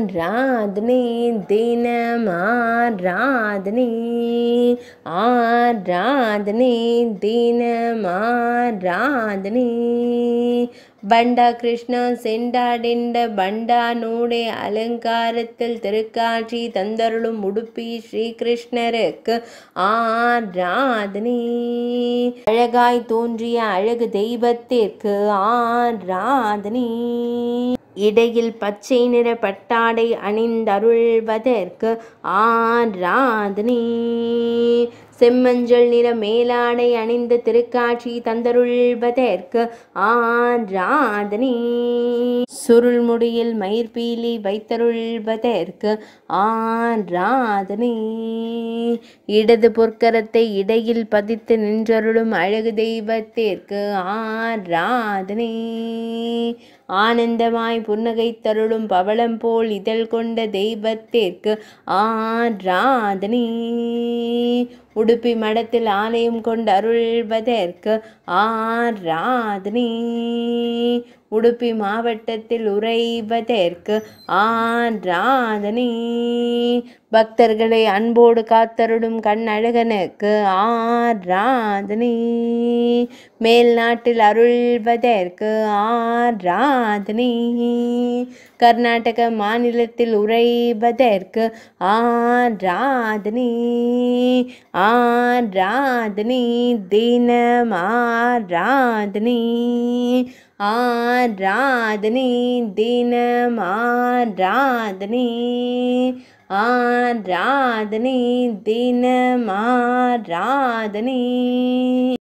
ஆராதனை தினம் ஆராதனை ஆராதனை தினம் ஆராதனை பண்டா கிருஷ்ணா செண்டாடிண்ட பண்டா நூடே அலங்காரத்தில் திருக்காட்சி தந்தருளும் உடுப்பி ஸ்ரீகிருஷ்ணருக்கு ஆராதனை அழகாய் தோன்றிய அழகு தெய்வத்திற்கு ஆராதனை இடையில் பச்சை நிற பட்டாடை அணிந்தருள்வதற்கு ஆராதனி செம்மஞ்சள் நிற மேலாடை அணிந்து திருக்காட்சி தந்தருள்வதற்கு ஆராதனி சுருள்முடியில் மயிர்பீலி வைத்தருள்வதற்கு ஆராதனை இடது பொற்கரத்தை இடையில் பதித்து நின்றருளும் அழகு தெய்வத்திற்கு ஆராதனை ஆனந்தமாய் புன்னகை தருளும் பவளம் போல் இதழ் கொண்ட தெய்வத்திற்கு ஆராதனை உடுப்பி மடத்தில் ஆலயம் கொண்டு அருள்வதற்கு ராதனி உடுப்பி மாவட்டத்தில் உறைவதற்கு ஆன்றாதனி பக்தர்களை அன்போடு காத்தருடும் கண்ணழகனுக்கு ஆராதனி மேல்நாட்டில் அருள்வதற்கு ஆராதனி கர்நாடக மாநிலத்தில் உரைபதற்கு ஆராதனை ஆராதனை தினம் ஆராதனை ஆராதனை தினம் ஆராதனை ஆராதனை தினம் ஆராதனை